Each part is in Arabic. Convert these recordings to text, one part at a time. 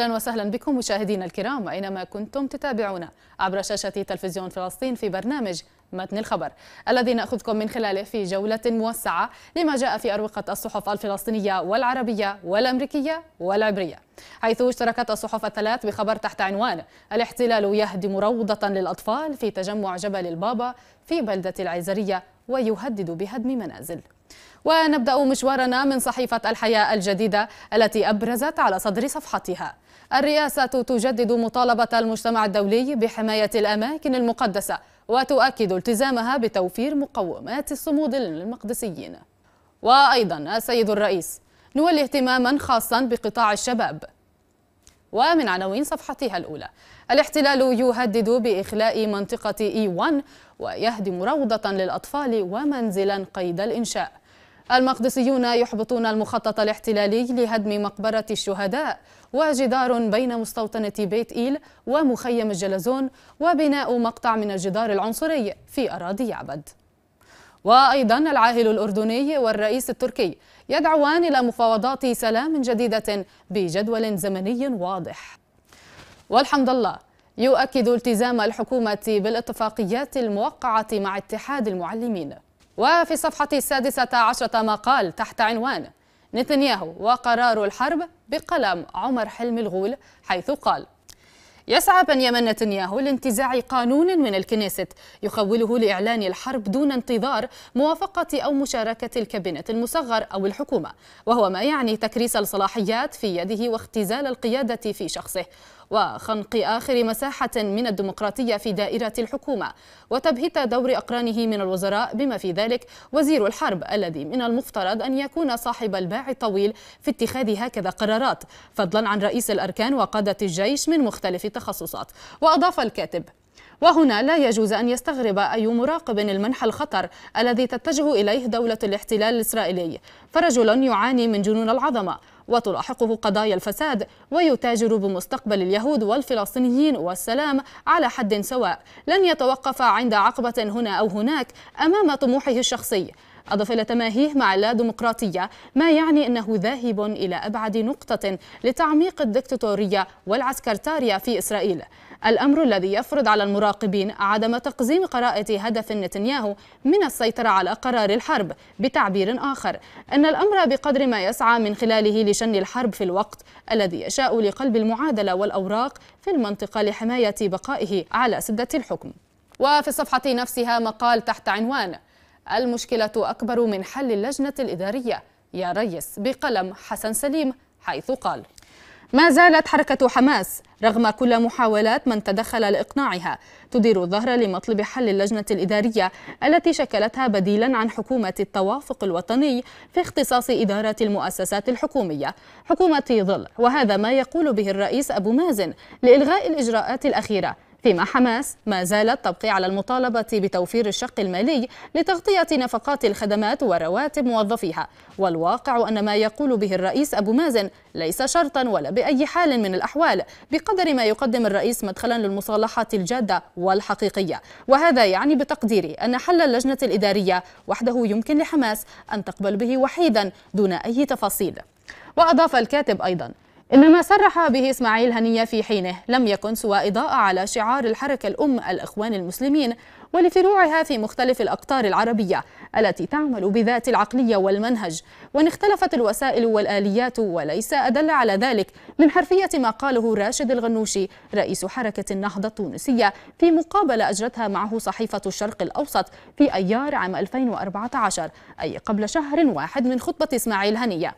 أهلا وسهلا بكم مشاهدينا الكرام أينما كنتم تتابعونا عبر شاشة تلفزيون فلسطين في برنامج متن الخبر الذي ناخذكم من خلاله في جوله موسعه لما جاء في اروقه الصحف الفلسطينيه والعربيه والامريكيه والعبريه حيث اشتركت الصحف الثلاث بخبر تحت عنوان الاحتلال يهدم روضه للاطفال في تجمع جبل البابا في بلده العيزريه ويهدد بهدم منازل ونبدا مشوارنا من صحيفه الحياه الجديده التي ابرزت على صدر صفحتها الرئاسة تجدد مطالبة المجتمع الدولي بحماية الأماكن المقدسة وتؤكد التزامها بتوفير مقومات الصمود للمقدسيين وأيضا السيد الرئيس نولي اهتماما خاصا بقطاع الشباب ومن عناوين صفحتها الأولى الاحتلال يهدد بإخلاء منطقة إي 1 ويهدم روضة للأطفال ومنزلا قيد الإنشاء المقدسيون يحبطون المخطط الاحتلالي لهدم مقبرة الشهداء وجدار بين مستوطنة بيت إيل ومخيم الجلزون وبناء مقطع من الجدار العنصري في أراضي عبد وأيضا العاهل الأردني والرئيس التركي يدعوان إلى مفاوضات سلام جديدة بجدول زمني واضح والحمد لله يؤكد التزام الحكومة بالاتفاقيات الموقعة مع اتحاد المعلمين وفي الصفحة السادسة عشرة مقال تحت عنوان نتنياهو وقرار الحرب بقلم عمر حلمي الغول حيث قال يسعى بنيامين نتنياهو لانتزاع قانون من الكنيست يخوله لإعلان الحرب دون انتظار موافقة أو مشاركة الكابينة المصغر أو الحكومة وهو ما يعني تكريس الصلاحيات في يده واختزال القيادة في شخصه وخنق آخر مساحة من الديمقراطية في دائرة الحكومة وتبهيت دور أقرانه من الوزراء بما في ذلك وزير الحرب الذي من المفترض أن يكون صاحب الباع الطويل في اتخاذ هكذا قرارات فضلا عن رئيس الأركان وقادة الجيش من مختلف التخصصات وأضاف الكاتب وهنا لا يجوز أن يستغرب أي مراقب المنح الخطر الذي تتجه إليه دولة الاحتلال الإسرائيلي فرجل يعاني من جنون العظمة وتلاحقه قضايا الفساد ويتاجر بمستقبل اليهود والفلسطينيين والسلام على حد سواء لن يتوقف عند عقبة هنا أو هناك أمام طموحه الشخصي أضاف إلى تماهيه مع لا ديمقراطية ما يعني أنه ذاهب إلى أبعد نقطة لتعميق الدكتاتورية والعسكرتارية في إسرائيل الأمر الذي يفرض على المراقبين عدم تقزيم قراءة هدف نتنياهو من السيطرة على قرار الحرب بتعبير آخر أن الأمر بقدر ما يسعى من خلاله لشن الحرب في الوقت الذي يشاء لقلب المعادلة والأوراق في المنطقة لحماية بقائه على سدة الحكم وفي الصفحة نفسها مقال تحت عنوان المشكلة أكبر من حل اللجنة الإدارية يا ريس بقلم حسن سليم حيث قال ما زالت حركة حماس رغم كل محاولات من تدخل لإقناعها تدير الظهر لمطلب حل اللجنة الإدارية التي شكلتها بديلا عن حكومة التوافق الوطني في اختصاص إدارة المؤسسات الحكومية حكومة ظل وهذا ما يقول به الرئيس أبو مازن لإلغاء الإجراءات الأخيرة فيما حماس ما زالت تبقي على المطالبة بتوفير الشق المالي لتغطية نفقات الخدمات ورواتب موظفيها والواقع أن ما يقول به الرئيس أبو مازن ليس شرطا ولا بأي حال من الأحوال بقدر ما يقدم الرئيس مدخلا للمصالحات الجادة والحقيقية وهذا يعني بتقديري أن حل اللجنة الإدارية وحده يمكن لحماس أن تقبل به وحيدا دون أي تفاصيل وأضاف الكاتب أيضا إنما صرح به إسماعيل هنية في حينه لم يكن سوى إضاءة على شعار الحركة الأم الإخوان المسلمين ولفروعها في مختلف الأقطار العربية التي تعمل بذات العقلية والمنهج وإن اختلفت الوسائل والآليات وليس أدل على ذلك من حرفية ما قاله راشد الغنوشي رئيس حركة النهضة التونسية في مقابلة أجرتها معه صحيفة الشرق الأوسط في أيار عام 2014 أي قبل شهر واحد من خطبة إسماعيل هنية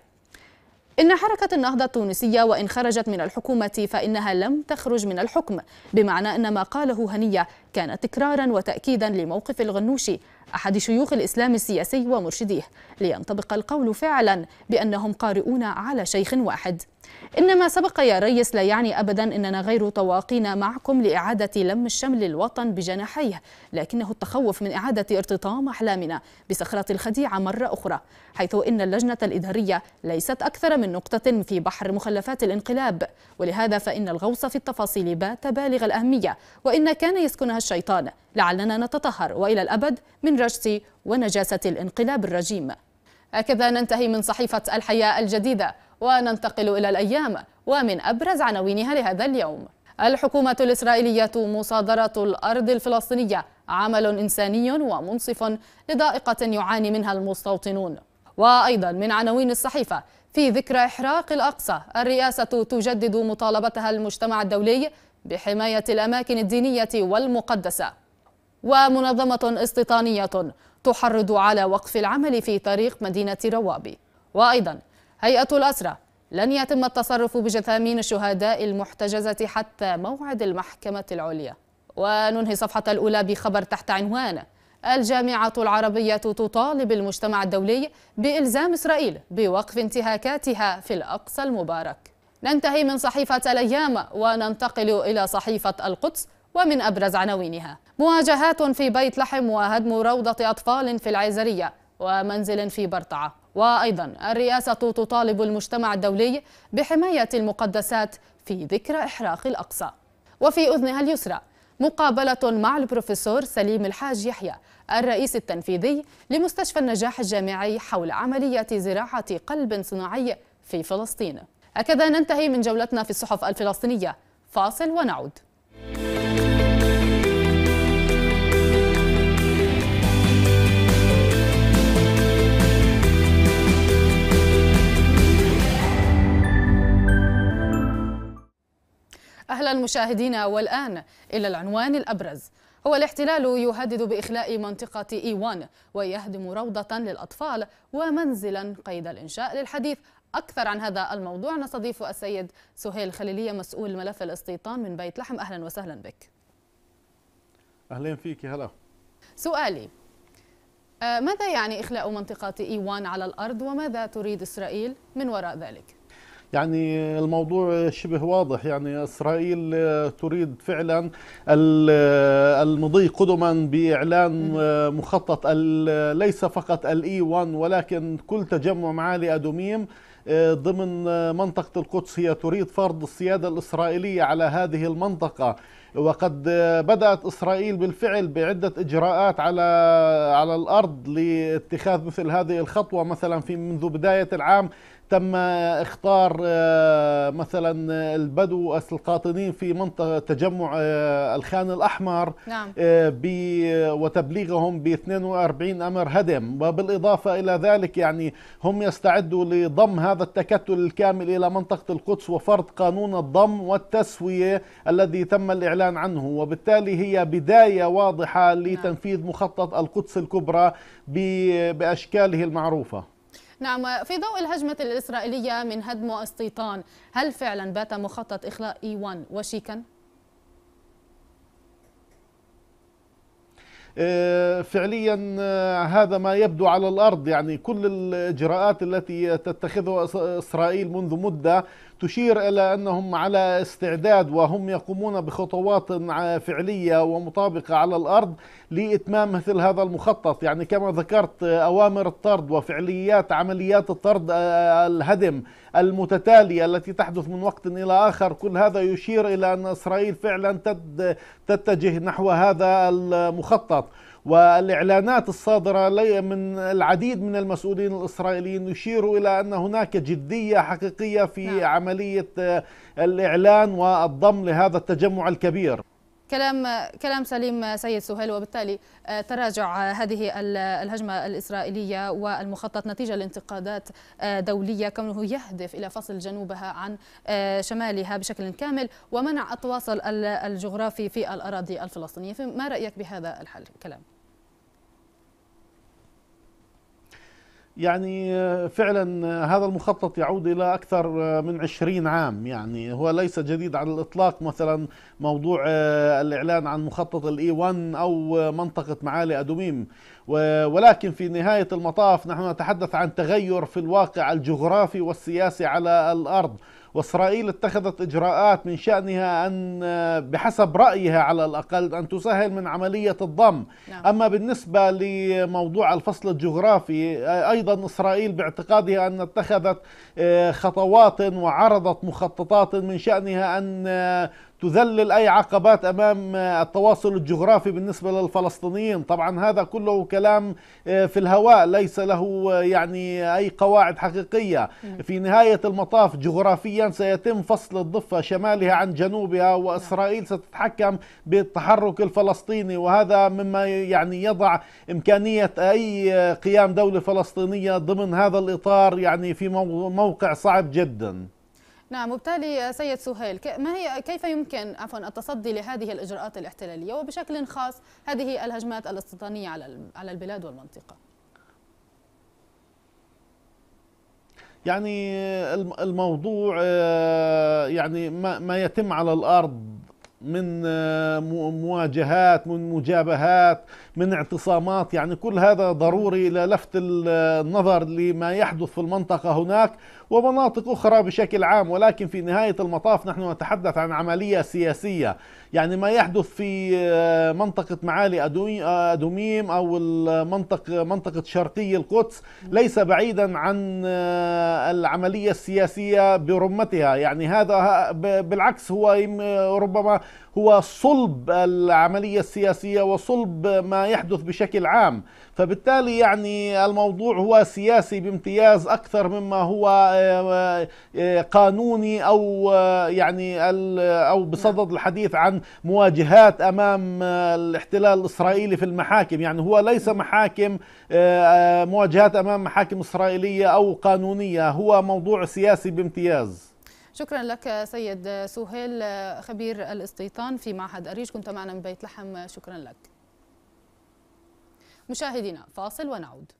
إن حركة النهضة التونسية وإن خرجت من الحكومة فإنها لم تخرج من الحكم بمعنى أن ما قاله هنية كان تكرارا وتأكيدا لموقف الغنوشي أحد شيوخ الإسلام السياسي ومرشديه لينطبق القول فعلا بأنهم قارئون على شيخ واحد إن ما سبق يا ريس لا يعني أبدا أننا غير طواقين معكم لإعادة لم الشمل للوطن بجناحيه لكنه التخوف من إعادة ارتطام أحلامنا بصخرة الخديعة مرة أخرى حيث إن اللجنة الإدارية ليست أكثر من نقطة في بحر مخلفات الانقلاب ولهذا فإن الغوص في التفاصيل بات بالغ الأهمية وإن كان يسكنها الشيطان لعلنا نتطهر وإلى الأبد من رجس ونجاسة الانقلاب الرجيم هكذا ننتهي من صحيفة الحياة الجديدة وننتقل إلى الأيام ومن أبرز عناوينها لهذا اليوم الحكومة الإسرائيلية مصادرة الأرض الفلسطينية عمل إنساني ومنصف لضائقة يعاني منها المستوطنون وأيضا من عناوين الصحيفة في ذكرى إحراق الأقصى الرئاسة تجدد مطالبتها المجتمع الدولي بحماية الأماكن الدينية والمقدسة ومنظمة استيطانية تحرض على وقف العمل في طريق مدينة روابي وأيضا هيئة الأسرة لن يتم التصرف بجثامين الشهداء المحتجزة حتى موعد المحكمة العليا وننهي صفحة الأولى بخبر تحت عنوان الجامعة العربية تطالب المجتمع الدولي بإلزام إسرائيل بوقف انتهاكاتها في الأقصى المبارك ننتهي من صحيفة الأيام وننتقل إلى صحيفة القدس ومن أبرز عناوينها مواجهات في بيت لحم وهدم روضة أطفال في العيزرية ومنزل في برطعة وأيضا الرئاسة تطالب المجتمع الدولي بحماية المقدسات في ذكرى إحراق الأقصى وفي أذنها اليسرى مقابلة مع البروفيسور سليم الحاج يحيى الرئيس التنفيذي لمستشفى النجاح الجامعي حول عملية زراعة قلب صناعي في فلسطين هكذا ننتهي من جولتنا في الصحف الفلسطينية فاصل ونعود المشاهدين والآن إلى العنوان الأبرز هو الاحتلال يهدد بإخلاء منطقة إيوان ويهدم روضة للأطفال ومنزلا قيد الإنشاء للحديث أكثر عن هذا الموضوع نستضيف السيد سهيل خليلية مسؤول ملف الاستيطان من بيت لحم أهلا وسهلا بك أهلا فيك هلا سؤالي آه، ماذا يعني إخلاء منطقة إيوان على الأرض وماذا تريد إسرائيل من وراء ذلك؟ يعني الموضوع شبه واضح يعني إسرائيل تريد فعلا المضي قدما بإعلان مخطط ليس فقط الإي 1 e ولكن كل تجمع معالي أدوميم آه، ضمن منطقة القدس هي تريد فرض السيادة الإسرائيلية على هذه المنطقة وقد آه، بدأت إسرائيل بالفعل بعدة إجراءات على على الأرض لاتخاذ مثل هذه الخطوة مثلا في منذ بداية العام تم اختار آه، مثلا البدو القاطنين في منطقه تجمع آه، الخان الاحمر نعم. آه، وتبليغهم ب 42 امر هدم وبالاضافه الى ذلك يعني هم يستعدوا لضم هذا التكتل الكامل الى منطقه القدس وفرض قانون الضم والتسويه الذي تم الاعلان عنه وبالتالي هي بدايه واضحه نعم. لتنفيذ مخطط القدس الكبرى باشكاله المعروفه نعم في ضوء الهجمة الإسرائيلية من هدم استيطان هل فعلا بات مخطط إخلاء إيوان وشيكا؟ آه، فعليا آه، هذا ما يبدو على الارض يعني كل الاجراءات التي تتخذها اسرائيل منذ مده تشير إلى أنهم على استعداد وهم يقومون بخطوات فعلية ومطابقة على الأرض لإتمام مثل هذا المخطط يعني كما ذكرت أوامر الطرد وفعليات عمليات الطرد آه، الهدم المتتالية التي تحدث من وقت إلى آخر كل هذا يشير إلى أن إسرائيل فعلا تتجه نحو هذا المخطط والإعلانات الصادرة من العديد من المسؤولين الإسرائيليين يشيروا إلى أن هناك جدية حقيقية في نعم. عملية آه، الإعلان والضم لهذا التجمع الكبير كلام كلام سليم سيد سهيل وبالتالي آه، تراجع هذه الهجمه الاسرائيليه والمخطط نتيجه لانتقادات آه، دوليه كونه يهدف الى فصل جنوبها عن آه، شمالها بشكل كامل ومنع التواصل الجغرافي في الاراضي الفلسطينيه ما رايك بهذا الحل كلام يعني فعلا هذا المخطط يعود إلى أكثر من عشرين عام يعني هو ليس جديد على الإطلاق مثلا موضوع الإعلان عن مخطط الإي 1 أو منطقة معالي أدوميم ولكن في نهاية المطاف نحن نتحدث عن تغير في الواقع الجغرافي والسياسي على الأرض وإسرائيل اتخذت إجراءات من شأنها أن آه، بحسب رأيها على الأقل أن تسهل من عملية الضم نعم. أما بالنسبة لموضوع الفصل الجغرافي آه، أيضا إسرائيل باعتقادها أن اتخذت آه، خطوات وعرضت مخططات من شأنها أن تذلل أي عقبات أمام التواصل الجغرافي بالنسبة للفلسطينيين طبعا هذا كله كلام آه، في الهواء ليس له آه، يعني أي قواعد حقيقية في نهاية المطاف جغرافيا سيتم فصل الضفة شمالها عن جنوبها وإسرائيل ستتحكم بالتحرك الفلسطيني وهذا مما يعني يضع إمكانية أي آه، قيام دولة فلسطينية ضمن هذا الإطار يعني في موقع صعب جداً نعم وبالتالي سيد سهيل ما هي كيف يمكن عفوا التصدي لهذه الاجراءات الاحتلاليه وبشكل خاص هذه الهجمات الاستيطانيه على على البلاد والمنطقه؟ يعني الموضوع آه، يعني ما يتم على الارض من آه، مواجهات من مجابهات من اعتصامات يعني كل هذا ضروري للفت آه، النظر لما يحدث في المنطقة هناك ومناطق أخرى بشكل عام ولكن في نهاية المطاف نحن نتحدث عن عملية سياسية يعني ما يحدث في آه، منطقة معالي آه، أدوميم أو المنطقة منطقة شرقي القدس ليس بعيدا عن آه، العملية السياسية برمتها يعني هذا بالعكس هو ربما هو صلب العملية السياسية وصلب ما يحدث بشكل عام فبالتالي يعني الموضوع هو سياسي بامتياز أكثر مما هو آه، آه، آه، قانوني أو يعني أو بصدد نعم. الحديث عن مواجهات أمام الاحتلال الإسرائيلي في المحاكم يعني هو ليس نعم. محاكم مواجهات أمام محاكم إسرائيلية أو قانونية هو موضوع سياسي بامتياز شكرا لك سيد سهيل خبير الاستيطان في معهد أريج كنت معنا من بيت لحم شكرا لك مشاهدينا فاصل ونعود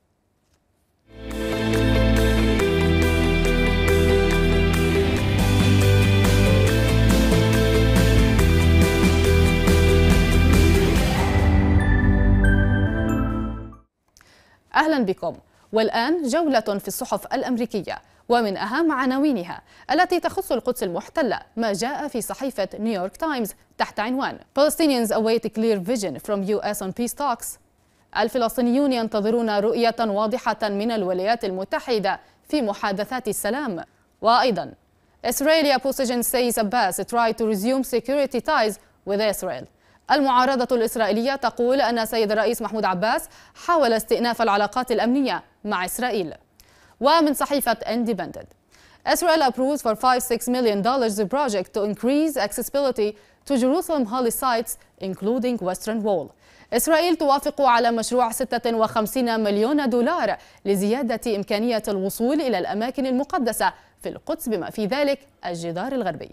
أهلا بكم والآن جولة في الصحف الأمريكية ومن أهم عناوينها التي تخص القدس المحتلة ما جاء في صحيفة نيويورك تايمز تحت عنوان Palestinians await clear vision from US on peace talks الفلسطينيون ينتظرون رؤية واضحة من الولايات المتحدة في محادثات السلام وأيضا Israeli opposition says Abbas tried to resume security ties with إسرائيل المعارضة الإسرائيلية تقول أن السيد الرئيس محمود عباس حاول استئناف العلاقات الأمنية مع إسرائيل ومن صحيفة Independent Israel approves for 5-6 million dollars project to increase accessibility to Jerusalem holy sites including Western Wall. إسرائيل توافق على مشروع 56 مليون دولار لزيادة إمكانية الوصول إلى الأماكن المقدسة في القدس بما في ذلك الجدار الغربي.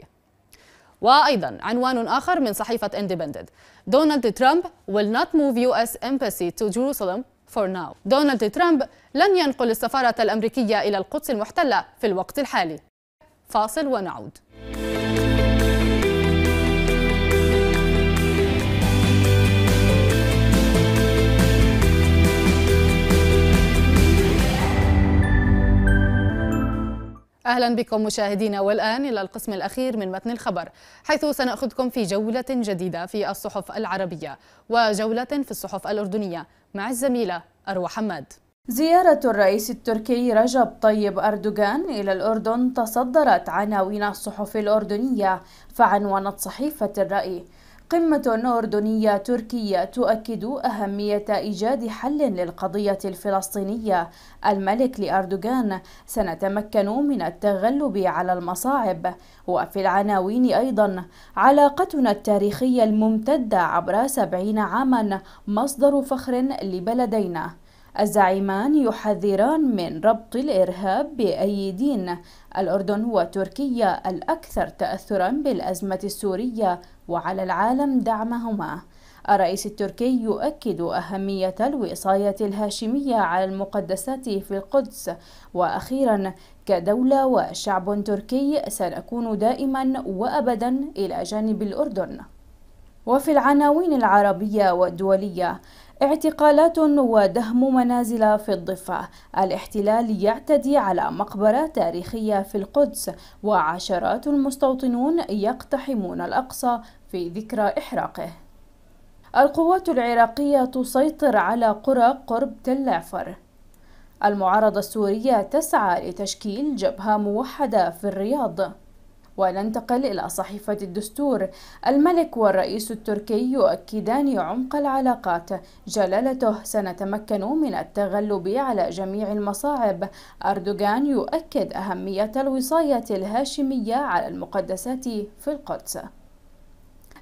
وأيضا عنوان آخر من صحيفة اندبندنت دونالد ترامب will not move US embassy to Jerusalem for now دونالد ترامب لن ينقل السفارة الأمريكية إلى القدس المحتلة في الوقت الحالي فاصل ونعود أهلا بكم مشاهدينا والآن إلى القسم الأخير من متن الخبر حيث سنأخذكم في جولة جديدة في الصحف العربية وجولة في الصحف الأردنية مع الزميلة أروى حماد زيارة الرئيس التركي رجب طيب أردوغان إلى الأردن تصدرت عناوين الصحف الأردنية فعنونت صحيفة الرأي قمة أردنية تركية تؤكد أهمية إيجاد حل للقضية الفلسطينية الملك لأردوغان سنتمكن من التغلب على المصاعب وفي العناوين أيضا علاقتنا التاريخية الممتدة عبر سبعين عاما مصدر فخر لبلدينا الزعيمان يحذران من ربط الإرهاب بأي دين الأردن وتركيا الأكثر تأثرا بالأزمة السورية وعلى العالم دعمهما الرئيس التركي يؤكد أهمية الوصاية الهاشمية على المقدسات في القدس وأخيرا كدولة وشعب تركي سنكون دائما وأبدا إلى جانب الأردن وفي العناوين العربية والدولية اعتقالات ودهم منازل في الضفة الاحتلال يعتدي على مقبرة تاريخية في القدس وعشرات المستوطنون يقتحمون الأقصى في ذكرى إحراقه القوات العراقية تسيطر على قرى قرب تل عفر المعارضة السورية تسعى لتشكيل جبهة موحدة في الرياض وننتقل إلى صحيفة الدستور الملك والرئيس التركي يؤكدان عمق العلاقات جلالته سنتمكن من التغلب على جميع المصاعب أردوغان يؤكد أهمية الوصاية الهاشمية على المقدسات في القدس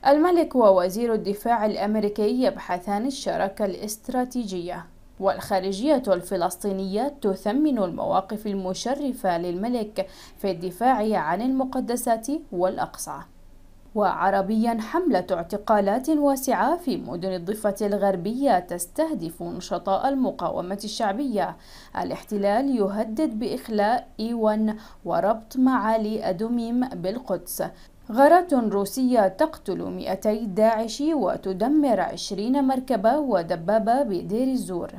الملك ووزير الدفاع الأمريكي يبحثان الشراكة الاستراتيجية والخارجية الفلسطينية تثمن المواقف المشرفة للملك في الدفاع عن المقدسات والأقصى وعربيا حملة اعتقالات واسعة في مدن الضفة الغربية تستهدف نشطاء المقاومة الشعبية الاحتلال يهدد بإخلاء إيوان وربط معالي أدوميم بالقدس غارات روسية تقتل 200 داعشي وتدمر 20 مركبة ودبابة بدير الزور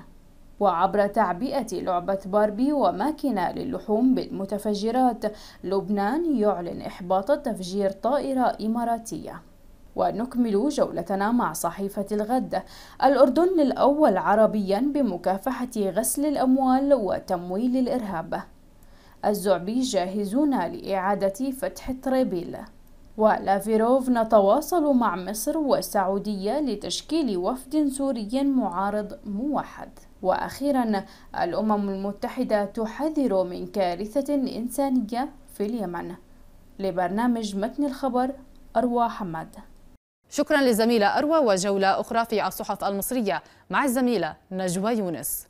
وعبر تعبئة لعبة باربي وماكينة للحوم بالمتفجرات لبنان يعلن إحباط تفجير طائرة إماراتية ونكمل جولتنا مع صحيفة الغد الأردن الأول عربيا بمكافحة غسل الأموال وتمويل الإرهاب الزعبي جاهزون لإعادة فتح تريبيل ولافيروف نتواصل مع مصر والسعودية لتشكيل وفد سوري معارض موحد وأخيرا الأمم المتحدة تحذر من كارثة إنسانية في اليمن لبرنامج متن الخبر أروى حماد شكرا للزميلة أروى وجولة أخرى في الصحف المصرية مع الزميلة نجوى يونس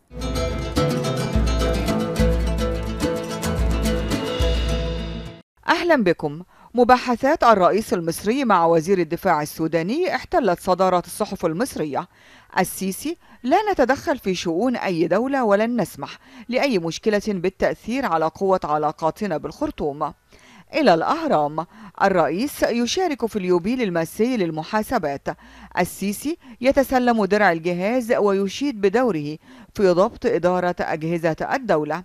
أهلا بكم مباحثات الرئيس المصري مع وزير الدفاع السوداني احتلت صدارة الصحف المصرية السيسي لا نتدخل في شؤون أي دولة ولن نسمح لأي مشكلة بالتأثير على قوة علاقاتنا بالخرطوم إلى الأهرام الرئيس يشارك في اليوبيل الماسي للمحاسبات السيسي يتسلم درع الجهاز ويشيد بدوره في ضبط إدارة أجهزة الدولة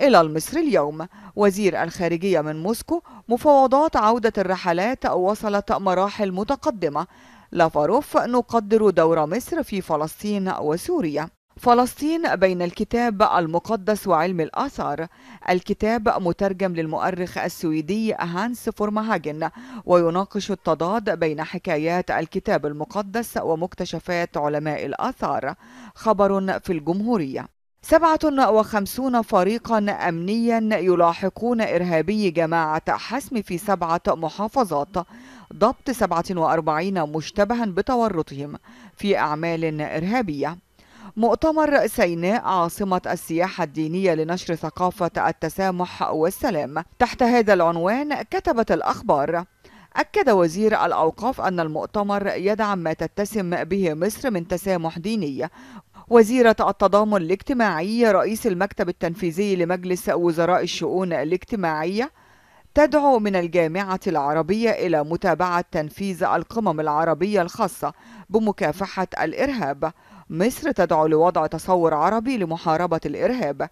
إلى المصر اليوم وزير الخارجية من موسكو مفاوضات عودة الرحلات وصلت مراحل متقدمة لافاروف نقدر دور مصر في فلسطين وسوريا فلسطين بين الكتاب المقدس وعلم الآثار الكتاب مترجم للمؤرخ السويدي هانس فورمهاجن ويناقش التضاد بين حكايات الكتاب المقدس ومكتشفات علماء الآثار خبر في الجمهورية سبعة وخمسون فريقا أمنيا يلاحقون إرهابي جماعة حسم في سبعة محافظات ضبط سبعة وأربعين مشتبها بتورطهم في أعمال إرهابية مؤتمر سيناء عاصمة السياحة الدينية لنشر ثقافة التسامح والسلام تحت هذا العنوان كتبت الأخبار أكد وزير الأوقاف أن المؤتمر يدعم ما تتسم به مصر من تسامح ديني وزيرة التضامن الاجتماعي رئيس المكتب التنفيذي لمجلس وزراء الشؤون الاجتماعية تدعو من الجامعة العربية إلى متابعة تنفيذ القمم العربية الخاصة بمكافحة الإرهاب مصر تدعو لوضع تصور عربي لمحاربة الإرهاب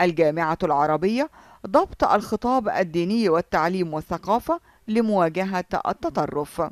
الجامعة العربية ضبط الخطاب الديني والتعليم والثقافة لمواجهة التطرف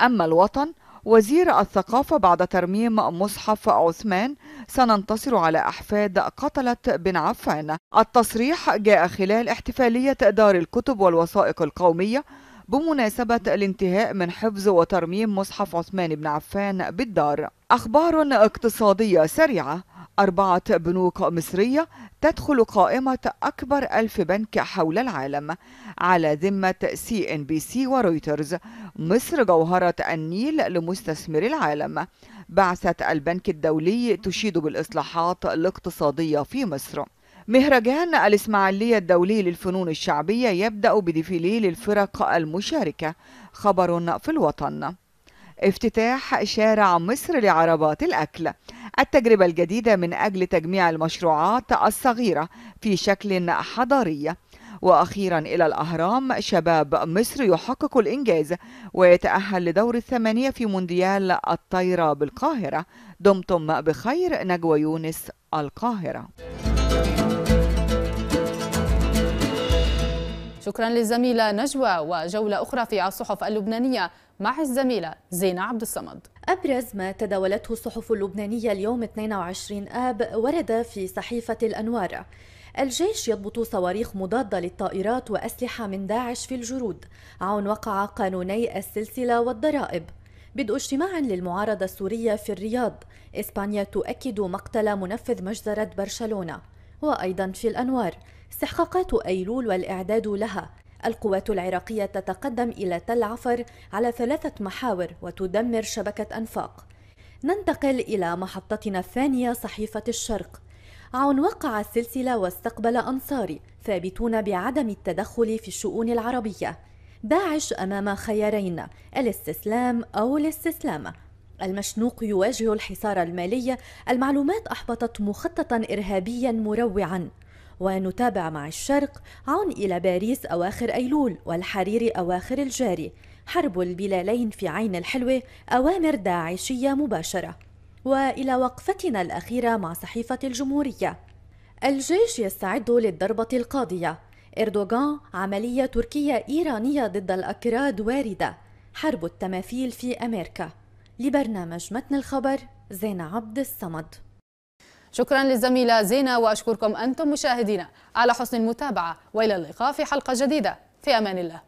أما الوطن وزير الثقافة بعد ترميم مصحف عثمان سننتصر على أحفاد قتلت بن عفان التصريح جاء خلال احتفالية دار الكتب والوثائق القومية بمناسبة الانتهاء من حفظ وترميم مصحف عثمان بن عفان بالدار أخبار اقتصادية سريعة أربعة بنوك مصرية تدخل قائمة أكبر ألف بنك حول العالم على ذمة سي إن بي سي ورويترز مصر جوهرة النيل لمستثمر العالم بعثة البنك الدولي تشيد بالإصلاحات الاقتصادية في مصر مهرجان الإسماعيلية الدولي للفنون الشعبية يبدأ بديفيلي للفرق المشاركة خبر في الوطن افتتاح شارع مصر لعربات الأكل التجربة الجديدة من أجل تجميع المشروعات الصغيرة في شكل حضاري وأخيرا إلى الأهرام شباب مصر يحقق الإنجاز ويتأهل لدور الثمانية في مونديال الطايرة بالقاهرة دمتم بخير نجوى يونس القاهرة شكرا للزميلة نجوى وجولة أخرى في الصحف اللبنانية مع الزميلة زينة عبد الصمد أبرز ما تداولته الصحف اللبنانية اليوم 22 آب ورد في صحيفة الأنوار الجيش يضبط صواريخ مضادة للطائرات وأسلحة من داعش في الجرود عون وقع قانوني السلسلة والضرائب بدء اجتماع للمعارضة السورية في الرياض إسبانيا تؤكد مقتل منفذ مجزرة برشلونة وأيضا في الأنوار استحقاقات أيلول والإعداد لها القوات العراقية تتقدم إلى تل عفر على ثلاثة محاور وتدمر شبكة أنفاق ننتقل إلى محطتنا الثانية صحيفة الشرق عون وقع السلسلة واستقبل أنصاري ثابتون بعدم التدخل في الشؤون العربية داعش أمام خيارين الاستسلام أو الاستسلام المشنوق يواجه الحصار المالي المعلومات أحبطت مخططا إرهابيا مروعا ونتابع مع الشرق عون إلى باريس أواخر أيلول والحرير أواخر الجاري حرب البلالين في عين الحلوة أوامر داعشية مباشرة وإلى وقفتنا الأخيرة مع صحيفة الجمهورية الجيش يستعد للضربة القاضية إردوغان عملية تركية إيرانية ضد الأكراد واردة حرب التماثيل في أمريكا لبرنامج متن الخبر زين عبد الصمد شكرا للزميلة زينة وأشكركم أنتم مشاهدينا على حسن المتابعة وإلى اللقاء في حلقة جديدة في أمان الله